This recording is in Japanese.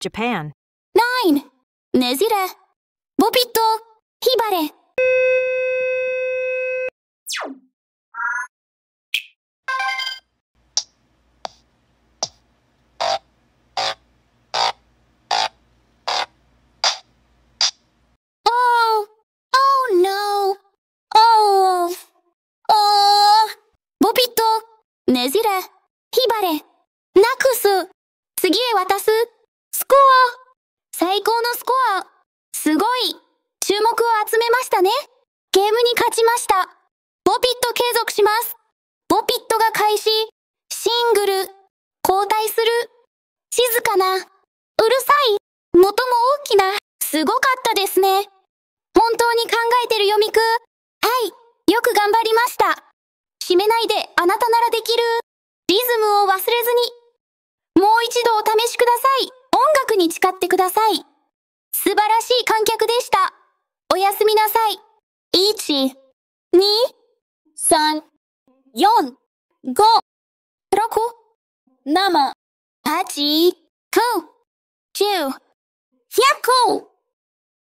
Japan. 9. ねじれ。ボピット、ひばれ。ねじれ、ひばれ、なくす、次へ渡す。最高のスコア、すごい、注目を集めましたね。ゲームに勝ちました。ボピット継続します。ボピットが開始、シングル、交代する、静かな、うるさい、元も大きな、すごかったですね。本当に考えてるよみく、はい、よく頑張りました。決めないであなたならできる。リズムを忘れずに。もう一度お試しください。誓ってください。素晴らしい観客でした。おやすみなさい。1、2、3、4、5、6、7、8、9、10、100!